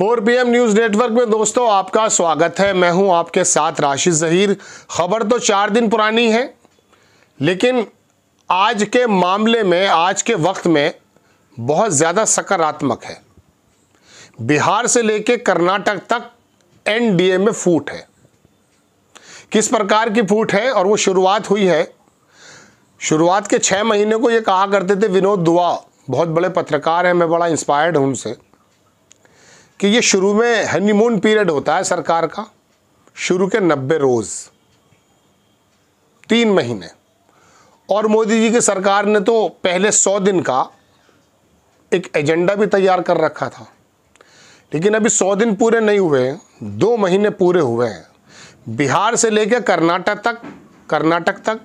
Four P M news network में दोस्तों आपका स्वागत है मैं हूं आपके साथ राशिद जहीर खबर तो चार दिन पुरानी है लेकिन आज के मामले में आज के वक्त में बहुत ज़्यादा सकारात्मक है बिहार से लेकर कर्नाटक तक एनडीए में फूट है किस प्रकार की फूट है और वो शुरुआत हुई है शुरुआत के छः महीने को ये कहा करते थे विनोद दुआ बहुत बड़े पत्रकार हैं मैं बड़ा इंस्पायर्ड हूँ उनसे कि ये शुरू में हनीमून पीरियड होता है सरकार का शुरू के नब्बे रोज़ तीन महीने और मोदी जी की सरकार ने तो पहले सौ दिन का एक एजेंडा भी तैयार कर रखा था लेकिन अभी सौ दिन पूरे नहीं हुए दो महीने पूरे हुए हैं बिहार से लेकर कर्नाटक तक कर्नाटक तक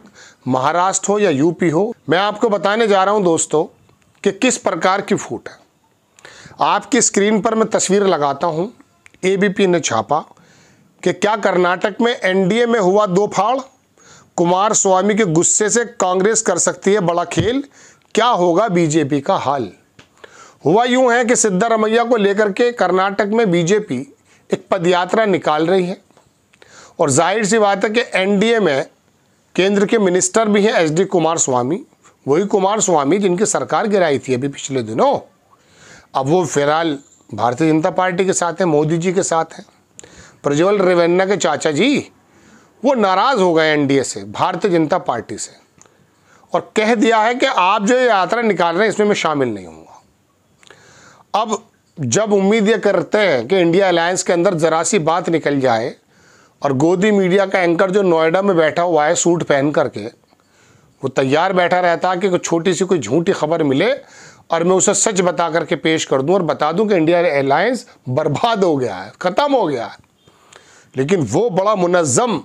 महाराष्ट्र हो या यूपी हो मैं आपको बताने जा रहा हूं दोस्तों कि किस प्रकार की फूट है आपकी स्क्रीन पर मैं तस्वीर लगाता हूँ एबीपी ने छापा कि क्या कर्नाटक में एनडीए में हुआ दो फाड़ कुमार स्वामी के गुस्से से कांग्रेस कर सकती है बड़ा खेल क्या होगा बीजेपी का हाल हुआ यूं है कि सिद्धारमैया को लेकर के कर्नाटक में बीजेपी एक पदयात्रा निकाल रही है और जाहिर सी बात है कि एनडीए में केंद्र के मिनिस्टर भी हैं एचडी कुमार स्वामी वही कुमार स्वामी जिनकी सरकार गिराई थी अभी पिछले दिनों अब वो फिलहाल भारतीय जनता पार्टी के साथ हैं मोदी जी के साथ हैं प्रज्वल रेवन्ना के चाचा जी वो नाराज़ हो गए एनडीए से भारतीय जनता पार्टी से और कह दिया है कि आप जो यात्रा निकाल रहे हैं इसमें मैं शामिल नहीं हूँगा अब जब उम्मीद ये करते हैं कि इंडिया अलायंस के अंदर ज़रा सी बात निकल जाए और गोदी मीडिया का एंकर जो नोएडा में बैठा हुआ है सूट पहन करके वो तैयार बैठा रहता है कि कोई छोटी सी कोई झूठी खबर मिले और मैं उसे सच बता करके पेश कर दूं और बता दूं कि इंडिया एयरलाइंस बर्बाद हो गया है ख़त्म हो गया है लेकिन वो बड़ा मुनज़म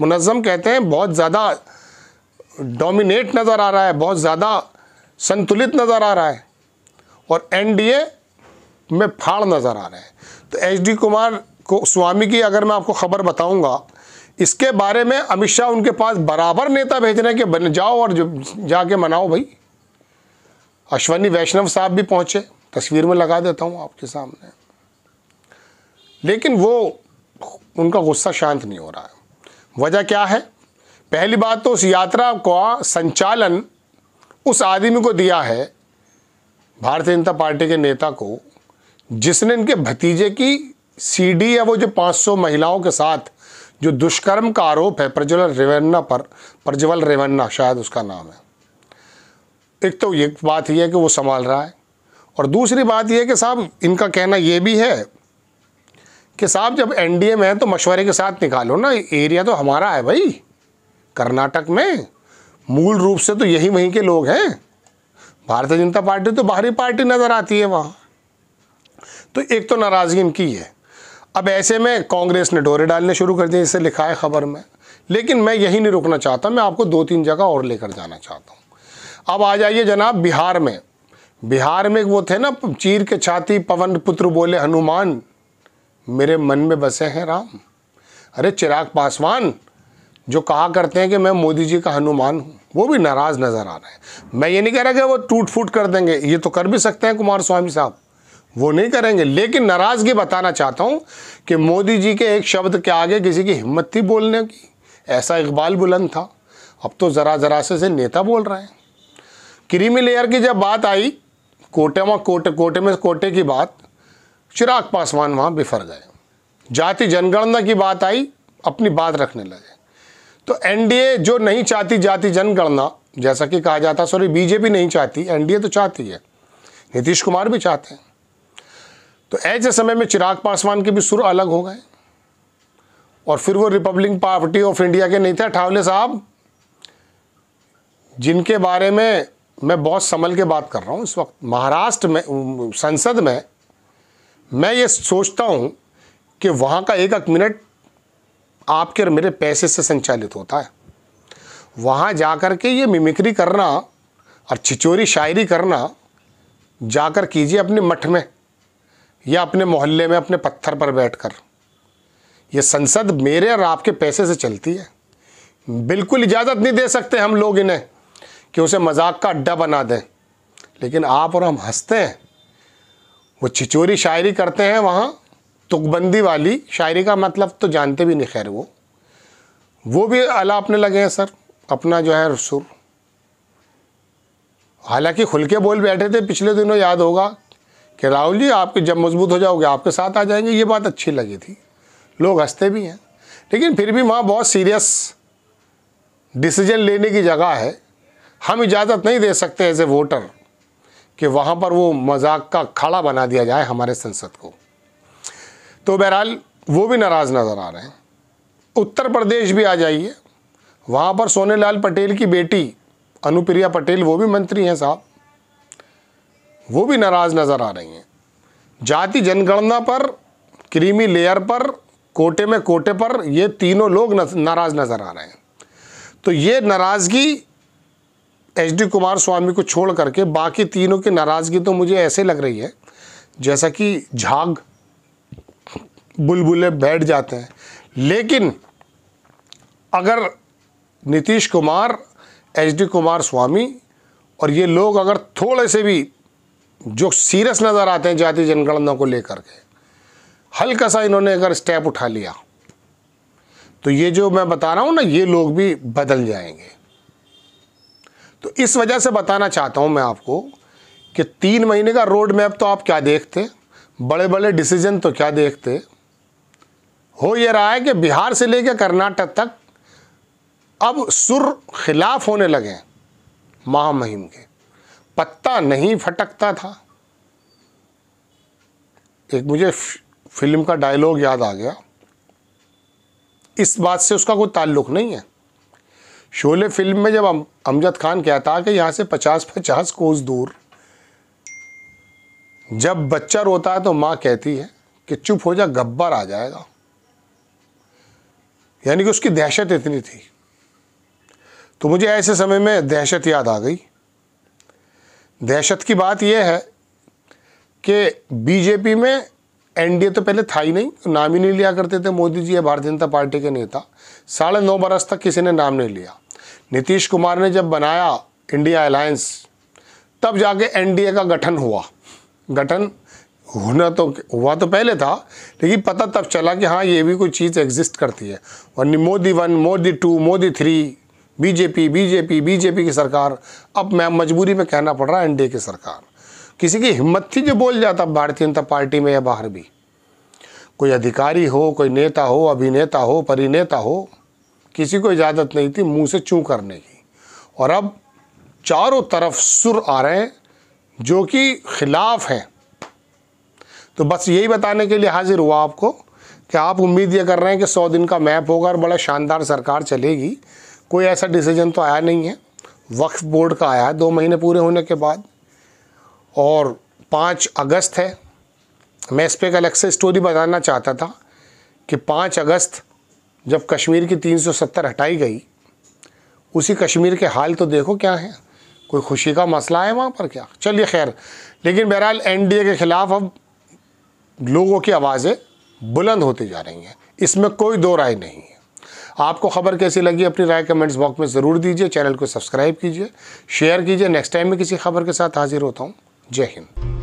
मुनज़म कहते हैं बहुत ज़्यादा डोमिनेट नज़र आ रहा है बहुत ज़्यादा संतुलित नज़र आ रहा है और एनडीए में फाड़ नज़र आ रहा है तो एचडी कुमार को स्वामी की अगर मैं आपको खबर बताऊँगा इसके बारे में अमित शाह उनके पास बराबर नेता भेज रहे हैं कि बन जाओ और जाके मनाओ भाई अश्वनी वैष्णव साहब भी पहुंचे तस्वीर में लगा देता हूँ आपके सामने लेकिन वो उनका गुस्सा शांत नहीं हो रहा है वजह क्या है पहली बात तो उस यात्रा का संचालन उस आदमी को दिया है भारतीय जनता पार्टी के नेता को जिसने इनके भतीजे की सीडी या वो जो 500 महिलाओं के साथ जो दुष्कर्म का आरोप है प्रज्वल रेवन्ना पर प्रज्वल रेवन्ना शायद उसका नाम है एक तो ये बात यह है कि वो संभाल रहा है और दूसरी बात यह है कि साहब इनका कहना ये भी है कि साहब जब एनडीए में है तो मशवरे के साथ निकालो ना एरिया तो हमारा है भाई कर्नाटक में मूल रूप से तो यही वहीं के लोग हैं भारतीय जनता पार्टी तो बाहरी पार्टी नज़र आती है वहाँ तो एक तो नाराज़गी इनकी है अब ऐसे में कांग्रेस ने डोरे डालने शुरू कर दिए इसे लिखा है ख़बर में लेकिन मैं यही नहीं रुकना चाहता मैं आपको दो तीन जगह और लेकर जाना चाहता हूँ अब आ जाइए जनाब बिहार में बिहार में वो थे ना चीर के छाती पवन पुत्र बोले हनुमान मेरे मन में बसे हैं राम अरे चिराग पासवान जो कहा करते हैं कि मैं मोदी जी का हनुमान हूँ वो भी नाराज़ नज़र आ रहे हैं मैं ये नहीं कह रहा कि वो टूट फूट कर देंगे ये तो कर भी सकते हैं कुमार स्वामी साहब वो नहीं करेंगे लेकिन नाराज़गी बताना चाहता हूँ कि मोदी जी के एक शब्द के आगे किसी की हिम्मत थी बोलने की ऐसा इकबाल बुलंद था अब तो ज़रा ज़रा से, से नेता बोल रहे हैं क्रीमी लेयर की जब बात आई कोटे में कोटे कोटे में कोटे की बात चिराग पासवान वहाँ बिफर गए जाति जनगणना की बात आई अपनी बात रखने लगे तो एनडीए जो नहीं चाहती जाति जनगणना जैसा कि कहा जाता सॉरी बीजेपी नहीं चाहती एनडीए तो चाहती है नीतीश कुमार भी चाहते हैं तो ऐसे समय में चिराग पासवान के भी सुर अलग हो गए और फिर वो रिपब्लिक पार्टी ऑफ इंडिया के नहीं थे अठावले साहब जिनके बारे में मैं बहुत संभल के बात कर रहा हूँ इस वक्त महाराष्ट्र में संसद में मैं ये सोचता हूँ कि वहाँ का एक एक मिनट आपके और मेरे पैसे से संचालित होता है वहाँ जा कर के ये मिमिक्री करना और छिचोरी शायरी करना जाकर कीजिए अपने मठ में या अपने मोहल्ले में अपने पत्थर पर बैठकर ये संसद मेरे और आपके पैसे से चलती है बिल्कुल इजाज़त नहीं दे सकते हम लोग इन्हें कि उसे मजाक का अड्डा बना दें लेकिन आप और हम हंसते हैं वो छिचोरी शायरी करते हैं वहाँ तुकबंदी वाली शायरी का मतलब तो जानते भी नहीं खैर वो वो भी अला अपने लगे हैं सर अपना जो है सुर हालांकि खुल के बोल बैठे थे पिछले दिनों याद होगा कि राहुल जी आपके जब मजबूत हो जाओगे आपके साथ आ जाएंगे ये बात अच्छी लगी थी लोग हंसते भी हैं लेकिन फिर भी वहाँ बहुत सीरियस डिसीजन लेने की जगह है हम इजाज़त नहीं दे सकते एज ए वोटर कि वहाँ पर वो मजाक का खड़ा बना दिया जाए हमारे संसद को तो बहरहाल वो भी नाराज़ नज़र आ रहे हैं उत्तर प्रदेश भी आ जाइए वहाँ पर सोने लाल पटेल की बेटी अनुप्रिया पटेल वो भी मंत्री हैं साहब वो भी नाराज़ नज़र आ रही हैं जाति जनगणना पर क्रीमी लेयर पर कोटे में कोटे पर ये तीनों लोग नाराज़ नज़र आ रहे हैं तो ये नाराज़गी एच डी कुमार स्वामी को छोड़ करके बाकी तीनों की नाराज़गी तो मुझे ऐसे लग रही है जैसा कि झाग बुलबुले बैठ जाते हैं लेकिन अगर Nitish Kumar H D Kumaraswamy और ये लोग अगर थोड़े से भी जो सीरियस नज़र आते हैं जाति जनगणना को लेकर के हल्का सा इन्होंने अगर स्टेप उठा लिया तो ये जो मैं बता रहा हूँ ना ये लोग भी बदल जाएंगे तो इस वजह से बताना चाहता हूँ मैं आपको कि तीन महीने का रोड मैप तो आप क्या देखते बड़े बड़े डिसीजन तो क्या देखते हो यह रहा है कि बिहार से लेकर कर्नाटक तक अब सुर खिलाफ होने लगे महामहिम के पत्ता नहीं फटकता था एक मुझे फिल्म का डायलॉग याद आ गया इस बात से उसका कोई ताल्लुक नहीं है शोले फिल्म में जब अमजद खान कहता है कि यहाँ से पचास पचास कोस दूर जब बच्चा रोता है तो माँ कहती है कि चुप हो जा गब्बर आ जाएगा यानी कि उसकी दहशत इतनी थी तो मुझे ऐसे समय में दहशत याद आ गई दहशत की बात यह है कि बीजेपी में एनडीए तो पहले था ही नहीं नाम ही नहीं लिया करते थे मोदी जी या भारतीय जनता पार्टी के नेता साढ़े नौ बरस तक किसी ने नाम नहीं लिया नीतीश कुमार ने जब बनाया इंडिया अलायंस तब जाके एनडीए का गठन हुआ गठन होना तो हुआ तो पहले था लेकिन पता तब चला कि हाँ ये भी कोई चीज़ एग्जिस्ट करती है और Modi one Modi two Modi three BJP BJP BJP की सरकार अब मैं मजबूरी में कहना पड़ रहा है एनडीए की सरकार किसी की हिम्मत थी जो बोल जाता भारतीय जनता पार्टी में या बाहर भी कोई अधिकारी हो कोई नेता हो अभिनेता हो परिनेता हो किसी को इजाज़त नहीं थी मुंह से चूँ करने की और अब चारों तरफ सुर आ रहे हैं जो कि खिलाफ हैं तो बस यही बताने के लिए हाजिर हुआ आपको कि आप उम्मीद ये कर रहे हैं कि सौ दिन का मैप होगा और बड़ा शानदार सरकार चलेगी कोई ऐसा डिसीजन तो आया नहीं है वक्फ बोर्ड का आया है दो महीने पूरे होने के बाद और पाँच अगस्त है मैं इस पर एक अलग से स्टोरी बताना चाहता था कि पाँच अगस्त जब कश्मीर की 370 हटाई गई उसी कश्मीर के हाल तो देखो क्या है कोई खुशी का मसला है वहाँ पर क्या चलिए खैर लेकिन बहरहाल एनडीए के ख़िलाफ़ अब लोगों की आवाज़ें बुलंद होती जा रही हैं इसमें कोई दो राय नहीं है आपको खबर कैसी लगी अपनी राय कमेंट्स बॉक्स में ज़रूर दीजिए चैनल को सब्सक्राइब कीजिए शेयर कीजिए नेक्स्ट टाइम में किसी खबर के साथ हाजिर होता हूँ Jai Hind.